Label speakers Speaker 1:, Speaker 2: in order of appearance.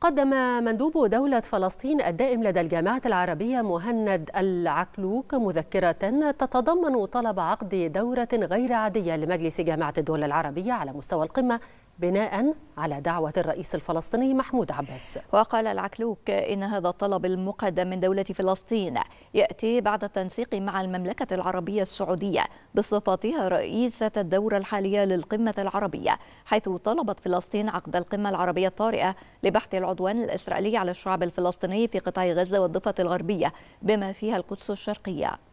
Speaker 1: قدم مندوب دولة فلسطين الدائم لدى الجامعة العربية مهند العكلوك مذكرة تتضمن طلب عقد دورة غير عادية لمجلس جامعة الدول العربية على مستوى القمة بناء على دعوة الرئيس الفلسطيني محمود عباس
Speaker 2: وقال العكلوك إن هذا الطلب المقدم من دولة فلسطين يأتي بعد التنسيق مع المملكة العربية السعودية بصفتها رئيسة الدورة الحالية للقمة العربية حيث طلبت فلسطين عقد القمة العربية الطارئة لبحث العدوان الإسرائيلي على الشعب الفلسطيني في قطاع غزة والضفة الغربية بما فيها القدس الشرقية